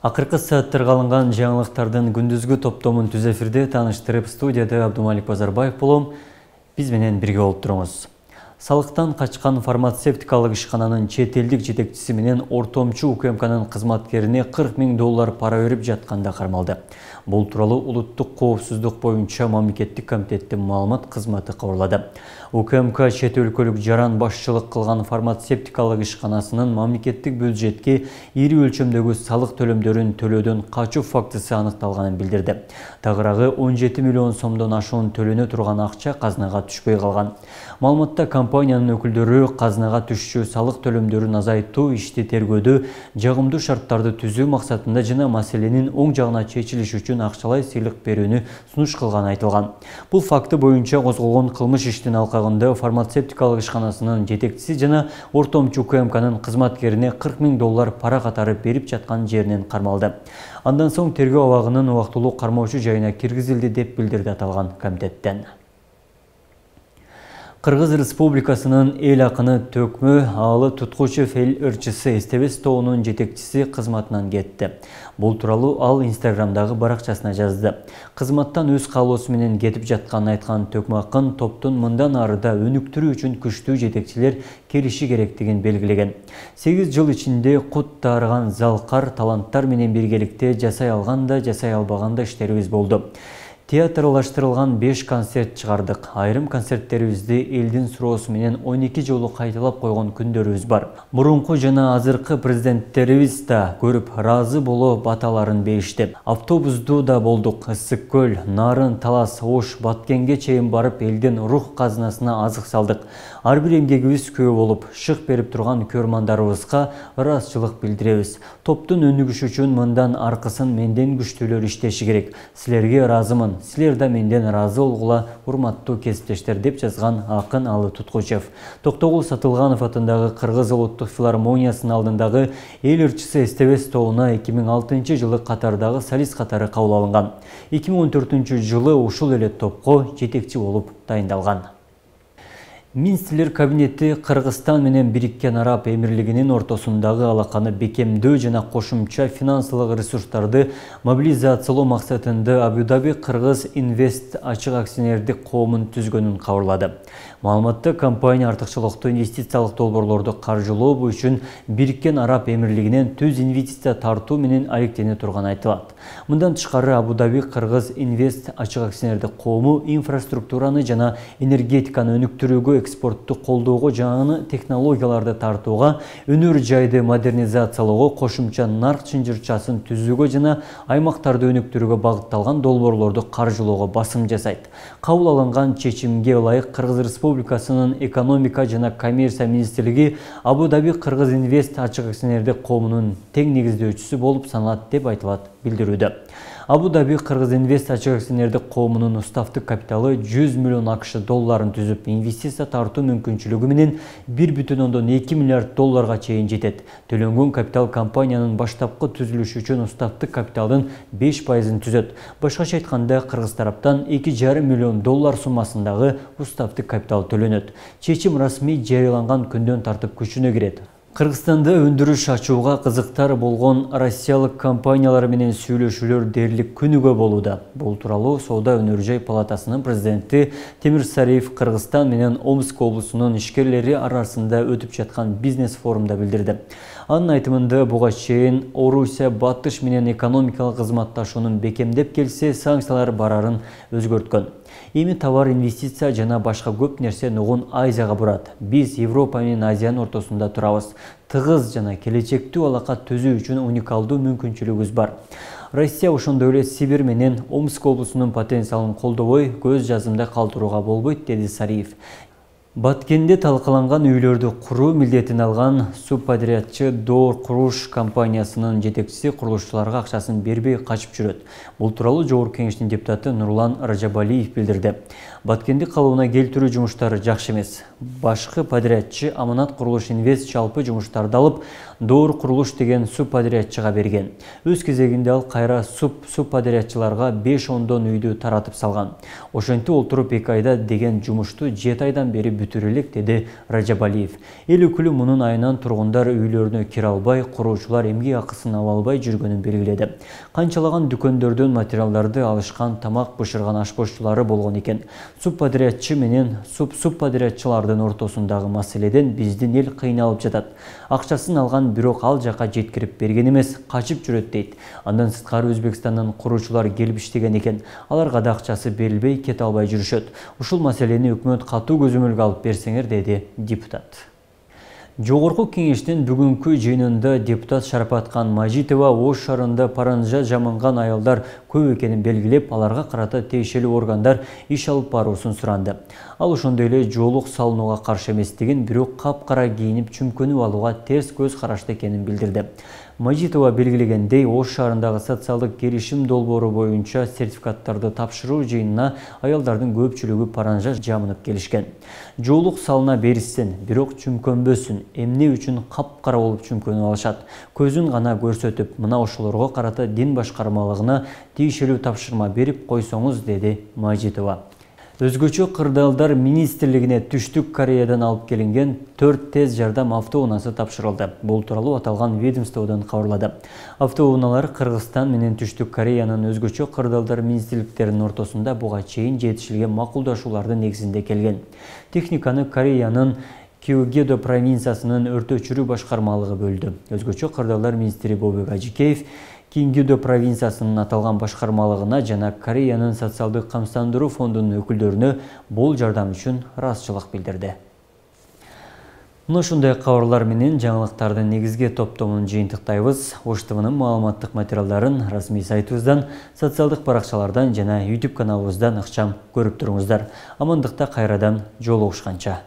акыркы сааттарга алынган жаңылыктардын күндүзгү топтомун түз эфирде тааныштырып студияда абдумалик базарбаев болом биз менен бирге болуп туруңуз салыктан качкан фармацевтикалык ишкананын чет элдик жетекчиси менен ортомчу укмкнын кызматкерине кырк миң доллар пара берип жатканда кармалды Бұл туралы ұлыттық коопсуздук бойынша мамлекеттик комитеттің маалымат қызматы қорлады. УКМК шет өлкөлүк жаран башчылык кылган фармацевтикалык ишканасынын мамлекеттик бюджетке ири өлчөмдөгү салык төлөмдөрүн төлөөдөн качуу фактысы аныкталганын билдирди. Тағырағы 17 миллион сомдон ашуун төлөнө турган акча казнага түшпөй калган. Маалыматта компаниянын өкүлдөрү казнага түшчү салык төлөмдөрүн азайтуу, ишти тергөөдө жагымдуу шарттарды түзүү максатында жына маселенин оң жагына чечилиши үчүн ақшалай акчалай беруіні берүүнү сунуш айтылған. Бұл бул факты боюнча козголгон кылмыш иштин алқағында фармацевтикалык ишканасынын жетекчиси жана ортомчу укмкнын кызматкерине 40 000 доллар пара қатарып беріп жатқан жерінен қармалды. андан соң тергеу абагынын убактылуу қармаушы жайына кіргізілді деп білдірді аталған комитеттен Қырғыз Республикасының ел ақыны төкмі Алы тұтқушы фел үрчісі Эстебес тоуының жетекчісі қызматынан кетті. Бұл туралы ал Инстаграмдағы барақшасына жазды. Қызматтан өз қалосыменен кетіп жатқан айтқан төкмө ақын топтың мындан арыда өніктіру үшін күшті жетекшілер келіші керектігін белгілеген. 8 жыл ішінде құт тарыған залқар таланттар менен біргелікте жасай да жасай албағанда болды театрлаштырылған 5 концерт шығардық. Айрым концерттерімізді елдің сұраусы менен 12 жолы қайталап қойған күндеріміз бар. Мұрынқы жана азырқы президенттеріміз да көріп разы болу баталарын бейішті. Автобусду да болдық. көл, Нарын, Талас, Ош, Баткенге чейін барып елдің рух қазынасына азық салдық. Арбір емгегіз көй болып, шық беріп тұрған көрмандарыбызға ырасчылық білдіребіз. Топтың өнігіш үшін мұндан арқысын менден күштілер іштеші керек. Сілерге разымын, сілер да менден разы олғыла ұрматту кесіптештер деп жазған ақын Алы Тұтқучев. Тоқтоғыл Сатылғанов атындағы Қырғыз ұлттық филармониясының алдындағы ел үрчісі Эстебес тоуына 2006 жылы қатардағы солист қатары қаулалынған. 2014 жылы ұшыл елет топқо жетекші болып дайындалған Министрлер кабинети Қырғызстан менен Бириккен Араб Эмирлигинин ортосундагы алақаны бекемдөө жана қошымча финансылық ресурстарды мобилизациялоо максатында Абу-Даби Инвест ашық акционердик коомун түзгөнүн кабарлады. Малыматты компания артықшылықты инвестициялық долбоорлорду каржылоо үчүн бириккен араб эмирлигинен түз инвестиция тартуу менен алектене турганы айтылат мындан тышкары абу даби кыргыз инвест ачык акционердик коому инфраструктураны жана энергетиканы өнүктүрүүгө экспортту колдоого жаңы технологияларды тартууга өнөр жайды модернизациялоого кошумча нарк чынжырчасын түзүүгө жана аймактарды өнүктүрүүгө багытталган долбоорлорду каржылоого басым жасайт кабыл алынган чечимге ылайык кыргыз Республикасынын экономика жана коммерция министрлиги Абу Даби Кыргыз Инвест ачык акционердик коомунун тең негиздөөчүсү болуп саналат деп айтылат билдирүүдө абу даби кыргыз инвест акционердик коомунун капиталы 100 миллион ақшы долларын түзіп, инвестиция тарту мүмкүнчүлүгү менен 1,2 миллиард долларға чейін жетет төлөнгөн капитал компаниянын баштапқы түзүлүшү үшін ұстафты капиталдың 5 пайызын түзөт башкача айтканда кыргыз тараптан 2,5 миллион доллар сумасындағы ұстафты капитал төлөнөт чечим расмий жарыяланган күндөн тартып күчүнө кирет Қырғызстанда өндіріш ашуға қызықтар болған россиялық компаниялар менен сөйлөшүүлөр дерлік күнүгө бул Бұл туралы Сауда өнөржай палатасынын президенті Темир Сариев кыргызстан менен Омск облусунун ишкерлери арасында өтіп жатқан бизнес форумда білдірді. Анын айтымында буга чейин Орусия Батыш менен экономикалық кызматташуунун бекемдеп келсе санкциялар барарын өзгөрткөн. эми товар инвестиция жана башка көп нерсе нугун азияга бурат биз европа менен азиянын ортосунда турабыз тыгыз жана келечектүү алака түзүү үчүн уникалдуу мүмкүнчүлүгүбүз бар россия ошондой эле сибирь менен омск облусунун потенциалын колдобой көз жазымда калтырууга болбойт деди сариев баткенде талқыланған үйлерді құру милдетин алған субподрядчы доор құрыш компаниясынын жетекчиси курулушчуларга ақшасын бербей качып жүрөт бул тууралуу жогорку кеңештин депутаты нурлан ражабалиев билдирди баткенди калыбына келтирүү жумуштары жақсы емес. башкы подрядчы аманат курулуш инвест жалпы жумуштарды алып доор курулуш деген субподрядчыга берген өз кезегинде ал қайра суб субподрядчыларга беш ондон үйді таратып салган ошентип тұрып эки айда деген жумушту жети айдан бери көтөрүлек деді ражабалиев эл өкүлү мунун айынан тургундар үйлөрүнө кире албай куруучулар эмгек акысын ала албай жүргөнүн белгиледи канчалаган дүкөндөрдөн материалдарды алышкан тамак бышырган ашбошчулары болгон экен субподрядчы менен субподрядчылардын ортосундагы маселеден биздин эл кыйналып жатат акчасын алган бирок ал жака жеткіріп берген эмес качып жүрөт дейт андан сырткары өзбекстандан куруучулар келип иштеген экен аларга да акчасы берилбей кете албай жүрүшөт ушул маселени өкмөт катуу көзөмөлгө алып берсеңер деді депутат жогорку кеңештин бүгүнкү жыйынында депутат шарапатқан мажитова ош шаарында паранжа жаманған аялдар көп экенин белгилеп аларга карата тиешелүү органдар иш алып баруусун сұранды. ал ошондой эле жоолук салынууга каршы эместигин бирок капкара кийинип чүмкөнүп алууга терс көз карашта экенин билдирди мажитова белгилегендей ош шаарындагы социалдык келишим долбоору боюнча сертификаттарды тапшыруу жыйынына аялдардын көпчүлүгү паранжа жамынып келишкен жоолук салына беришсин бирок чүмкөнбөсүн эмне үчүн капкара болуп чүмкөнүп алышат көзүн гана көрсөтүп мына ошолорго карата дин башкармалыгына тийешелүү тапшырма берип койсоңуз деди мажитова өзгөчө кырдаалдар министрлигине түштүк кореядан алып келинген төрт тез жардам автоунасы тапшырылды бул тууралуу аталган ведомстводон кабарлады автоуналар кыргызстан менен түштүк кореянын өзгөчө кырдаалдар министрликтеринин ортосунда буга чейин жетишилген макулдашуулардын негизинде келген техниканы кореянын Киогедо провинциясынын өрт өчүрүү башкармалыгы бөлдү. Өзгөчө кырдаалдар министри Бобек Ажикеев кингидо провинциясының аталған башқармалығына жана Кореяның социалдық қамстандыру фондунун өкілдеріні бол жардам үшін расшылық білдірді. мына ушундай кабарлар менен жаңалықтарды негізге топтомун жыйынтыктайбыз ош твнын материалдарын расмий сайтыбыздан социалдық парақшалардан жана youtube каналыбыздан ыкчам көрүп туруңуздар қайрадан кайрадан жолугушканча